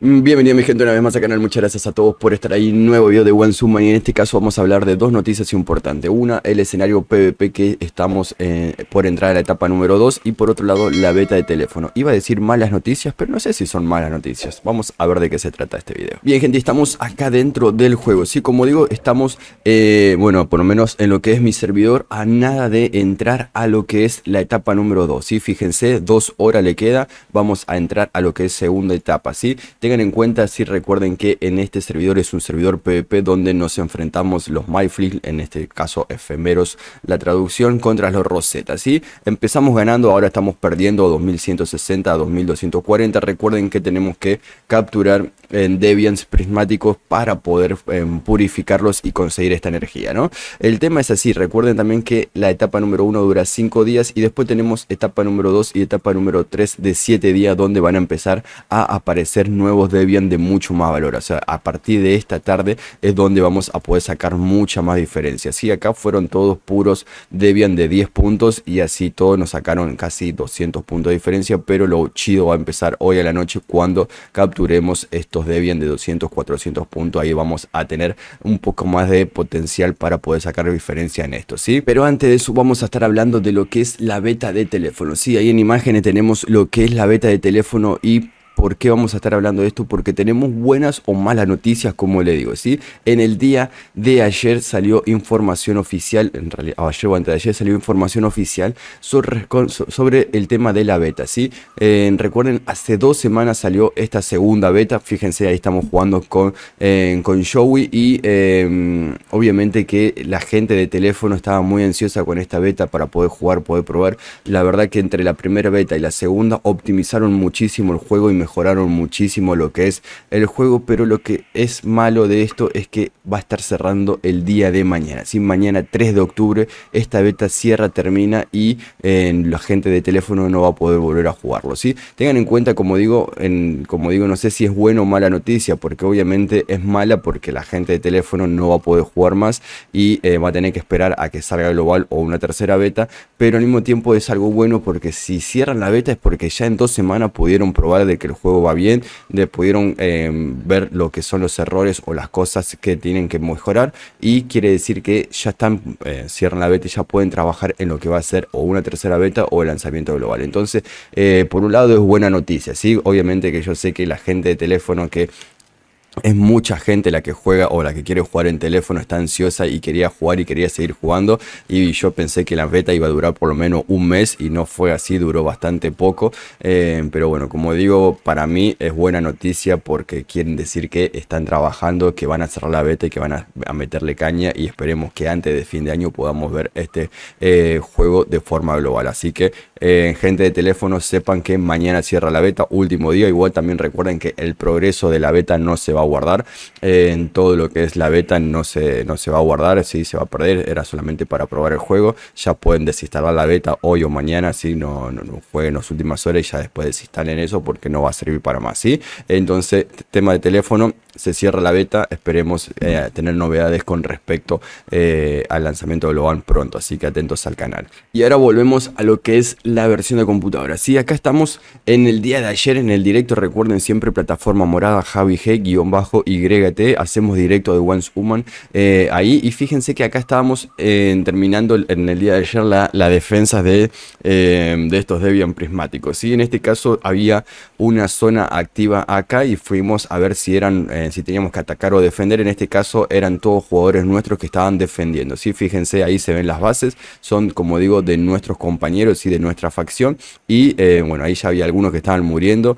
Mm, bienvenido mi gente una vez más al canal, muchas gracias a todos por estar ahí, nuevo video de One suma y en este caso vamos a hablar de dos noticias importantes Una, el escenario PvP que estamos eh, por entrar a la etapa número 2 y por otro lado la beta de teléfono Iba a decir malas noticias, pero no sé si son malas noticias, vamos a ver de qué se trata este video Bien gente, estamos acá dentro del juego, sí, como digo, estamos, eh, bueno, por lo menos en lo que es mi servidor A nada de entrar a lo que es la etapa número 2, sí, fíjense, dos horas le queda, vamos a entrar a lo que es segunda etapa, sí Te Tengan en cuenta si recuerden que en este servidor es un servidor PvP donde nos enfrentamos los Myflix, en este caso efemeros, la traducción contra los Rosetas. ¿sí? Empezamos ganando, ahora estamos perdiendo 2160 a 2240. Recuerden que tenemos que capturar en eh, Deviants prismáticos para poder eh, purificarlos y conseguir esta energía. ¿no? El tema es así, recuerden también que la etapa número 1 dura 5 días y después tenemos etapa número 2 y etapa número 3 de 7 días donde van a empezar a aparecer nuevos Debian de mucho más valor. O sea, a partir de esta tarde es donde vamos a poder sacar mucha más diferencia. si acá fueron todos puros Debian de 10 puntos y así todos nos sacaron casi 200 puntos de diferencia, pero lo chido va a empezar hoy a la noche cuando capturemos estos Debian de 200, 400 puntos. Ahí vamos a tener un poco más de potencial para poder sacar diferencia en esto, ¿sí? Pero antes de eso vamos a estar hablando de lo que es la beta de teléfono. si ahí en imágenes tenemos lo que es la beta de teléfono y ¿Por qué vamos a estar hablando de esto? Porque tenemos buenas o malas noticias, como le digo, ¿sí? En el día de ayer salió información oficial, en realidad, ayer o antes de ayer salió información oficial sobre, el tema de la beta, ¿sí? recuerden, hace dos semanas salió esta segunda beta, fíjense, ahí estamos jugando con, eh, con Joey y em, obviamente que la gente de teléfono estaba muy ansiosa con esta beta para poder jugar, poder probar. La verdad que entre la primera beta y la segunda optimizaron muchísimo el juego y me mejoraron muchísimo lo que es el juego, pero lo que es malo de esto es que va a estar cerrando el día de mañana. Si mañana 3 de octubre esta beta cierra, termina y eh, la gente de teléfono no va a poder volver a jugarlo. ¿sí? Tengan en cuenta, como digo, en, como digo, no sé si es buena o mala noticia, porque obviamente es mala porque la gente de teléfono no va a poder jugar más y eh, va a tener que esperar a que salga global o una tercera beta, pero al mismo tiempo es algo bueno porque si cierran la beta es porque ya en dos semanas pudieron probar de que el juego va bien, le pudieron em, ver lo que son los errores o las cosas que tienen que mejorar y quiere decir que ya están, eh, cierran la beta y ya pueden trabajar en lo que va a ser o una tercera beta o el lanzamiento global. Entonces, eh, por un lado es buena noticia, ¿sí? Obviamente que yo sé que la gente de teléfono que es mucha gente la que juega o la que quiere jugar en teléfono, está ansiosa y quería jugar y quería seguir jugando. Y yo pensé que la beta iba a durar por lo menos un mes y no fue así, duró bastante poco. Eh, pero bueno, como digo, para mí es buena noticia porque quieren decir que están trabajando, que van a cerrar la beta y que van a, meterle caña. Y esperemos que antes de fin de año podamos ver este eh, juego de forma global. Así que eh, gente de teléfono, sepan que mañana cierra la beta, último día. Igual también recuerden que el progreso de la beta no se va va a guardar. Eh, en todo lo que es la beta no se, no se va a guardar, si se va a perder, era solamente para probar el juego. Ya pueden desinstalar la beta hoy o mañana, si no, no, jueguen las últimas horas y ya después desinstalen eso porque no va a servir para más. ¿sí? Entonces, tema de teléfono, se cierra la beta, esperemos eh, tener novedades con respecto eh, al lanzamiento de van pronto, así que atentos al canal. Y ahora volvemos a lo que es la versión de computadora. si acá estamos en el día de ayer en el directo, recuerden siempre plataforma morada Javi G Bajo yt hacemos directo de Once Human eh, ahí. Y fíjense que acá estábamos eh, terminando en el día de ayer la, defensa eh, de, estos Debian prismáticos. ¿sí? En este caso había una zona activa acá y fuimos a ver si, eran, si teníamos que atacar o defender. En este caso eran todos jugadores nuestros que estaban defendiendo. ¿sí? Fíjense, ahí se ven las bases, son como digo de nuestros compañeros y de nuestra facción. Y bueno, ahí ya había algunos que estaban muriendo.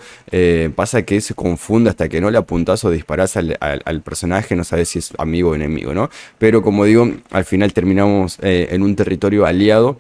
pasa que se confunda hasta que no le apuntazo de disparás al, personaje, no sabes si es amigo o enemigo, ¿no? Pero como digo, al final terminamos eh, en un territorio aliado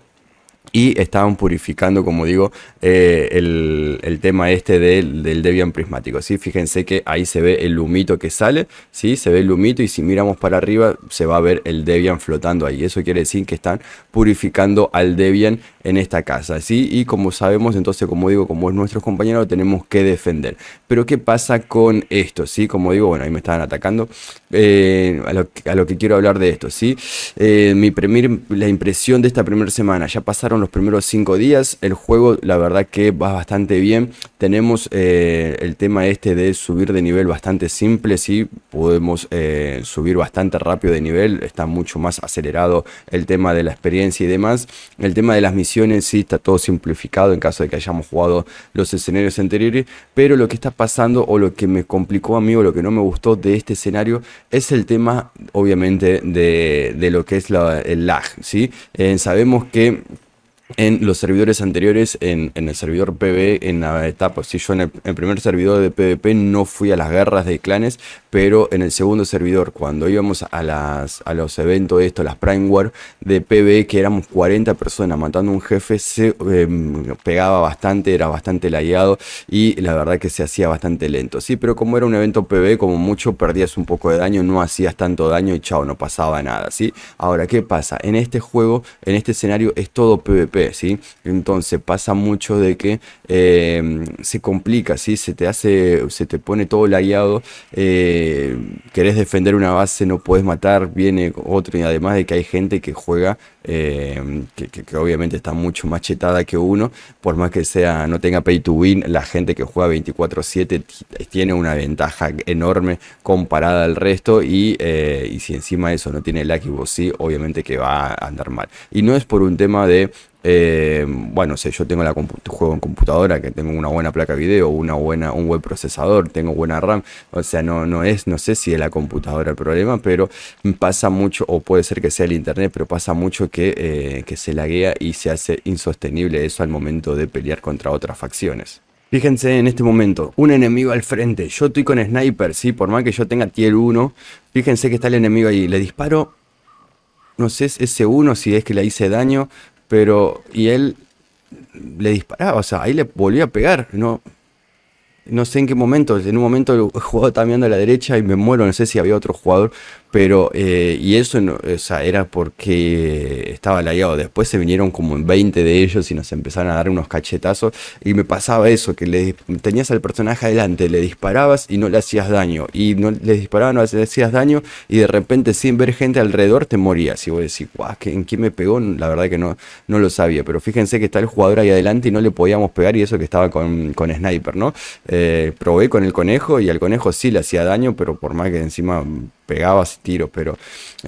y estaban purificando, como digo, eh, el, tema este del, Debian prismático. ¿sí? Fíjense que ahí se ve el lumito que sale, ¿sí? se ve el lumito y si miramos para arriba se va a ver el Debian flotando ahí. Eso quiere decir que están purificando al Debian en esta casa. ¿sí? Y como sabemos, entonces, como digo, como es nuestro compañero, tenemos que defender. Pero ¿qué pasa con esto? ¿sí? Como digo, bueno, ahí me estaban atacando. Eh, a, lo, que quiero hablar de esto. ¿sí? Eh, mi primer, la impresión de esta primera semana, ya pasaron los primeros cinco días. El juego, la verdad, que va bastante bien. Tenemos eh, el tema este de subir de nivel bastante simple. si podemos eh, subir bastante rápido de nivel. Está mucho más acelerado el tema de la experiencia y demás. El tema de las misiones, sí, está todo simplificado en caso de que hayamos jugado los escenarios anteriores. Pero lo que está pasando o lo que me complicó a mí o lo que no me gustó de este escenario es el tema, obviamente, de, lo que es el lag. ¿sí? Eh, sabemos que en los servidores anteriores, en, el servidor PvE, en la etapa. Si yo en el, primer servidor de PvP no fui a las guerras de clanes, pero en el segundo servidor, cuando íbamos a, las, a los eventos de esto, las Prime War de PvE, que éramos 40 personas matando a un jefe, se em, pegaba bastante, era bastante lagueado y la verdad que se hacía bastante lento. Sí, pero como era un evento PvE, como mucho perdías un poco de daño, no hacías tanto daño y chao, no pasaba nada. ¿sí? Ahora, ¿qué pasa? En este juego, en este escenario, es todo PvP ¿sí? Entonces pasa mucho de que eh, se complica, ¿sí? Se te hace, se te pone todo layado eh, querés defender una base, no puedes matar, viene otro y además de que hay gente que juega, eh, que, obviamente está mucho más chetada que uno, por más que sea, no tenga pay to win, la gente que juega 24-7 tiene una ventaja enorme comparada al resto y, eh, si encima eso no tiene el Lucky sí, obviamente que va a andar mal. Y no es por un tema de eh, bueno, sé, yo tengo la juego en computadora, que tengo una buena placa video, una buena, un buen procesador, tengo buena RAM. O sea, no, no es, no sé si es la computadora el problema, pero pasa mucho, o puede ser que sea el internet, pero pasa mucho que, eh, que se laguea y se hace insostenible eso al momento de pelear contra otras facciones. Fíjense en este momento, un enemigo al frente, yo estoy con sniper, sí, por más que yo tenga tier 1, fíjense que está el enemigo ahí, le disparo, no sé ese 1 si es que le hice daño, pero, y él le disparaba, o sea, ahí le volvía a pegar, ¿no? no sé en qué momento, en un momento jugaba también a la derecha y me muero, no sé si había otro jugador, pero eh, y eso o sea, era porque estaba layado Después se vinieron como 20 de ellos y nos empezaron a dar unos cachetazos y me pasaba eso, que le, tenías al personaje adelante, le disparabas y no le hacías daño, y no le disparabas, no le hacías daño y de repente sin ver gente alrededor te morías. Y vos decís, guau, ¿en quién me pegó? La verdad que no, no lo sabía, pero fíjense que está el jugador ahí adelante y no le podíamos pegar y eso que estaba con, con Sniper, ¿no? Eh, probé con el conejo y al conejo sí le hacía daño, pero por más que encima pegabas tiros, pero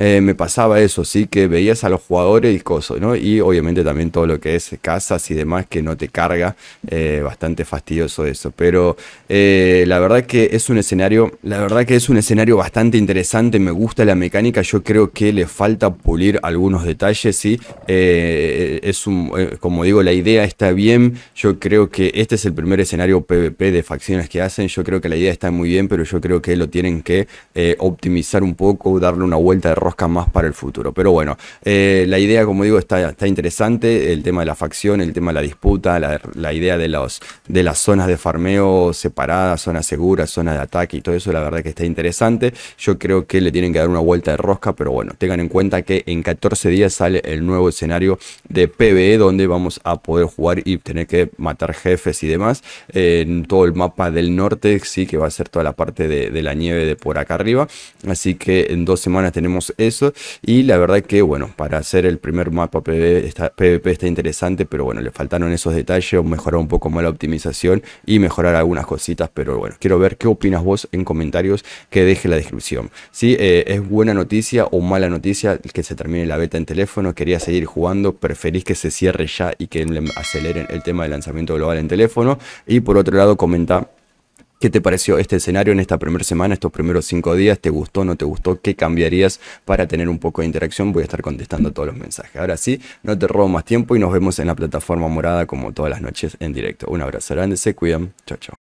eh, me pasaba eso, sí que veías a los jugadores y cosas, ¿no? Y obviamente también todo lo que es casas y demás que no te carga, eh, bastante fastidioso eso, pero eh, la verdad que es un escenario, la verdad que es un escenario bastante interesante, me gusta la mecánica, yo creo que le falta pulir algunos detalles, sí, es un, como digo, la idea está bien, yo creo que este es el primer escenario PvP de facciones que hacen, yo creo que la idea está muy bien, pero yo creo que lo tienen que optimizar un poco, darle una vuelta de rosca más para el futuro. Pero bueno, eh, la idea, como digo, está, está, interesante, el tema de la facción, el tema de la disputa, la, idea de, los, de las zonas de farmeo separadas, zonas seguras, zonas de ataque y todo eso, la verdad que está interesante. Yo creo que le tienen que dar una vuelta de rosca, pero bueno, tengan en cuenta que en 14 días sale el nuevo escenario de PvE donde vamos a poder jugar y tener que matar jefes y demás eh, en todo el mapa del norte, sí que va a ser toda la parte de, de la nieve de por acá arriba. Así que en dos semanas tenemos eso. Y la verdad que, bueno, para hacer el primer mapa PvP está, PvP está interesante, pero bueno, le faltaron esos detalles, mejorar un poco más la optimización y mejorar algunas cositas. Pero bueno, quiero ver qué opinas vos en comentarios que deje la descripción. Si eh, es buena noticia o mala noticia que se termine la beta en teléfono, quería seguir jugando, preferís que se cierre ya y que aceleren el tema de lanzamiento global en teléfono. Y por otro lado, comenta ¿Qué te pareció este escenario en esta primera semana, estos primeros cinco días? ¿Te gustó, no te gustó? ¿Qué cambiarías para tener un poco de interacción? Voy a estar contestando todos los mensajes. Ahora sí, no te robo más tiempo y nos vemos en la plataforma morada como todas las noches en directo. Un abrazo grande, se cuidan. Chao, chao.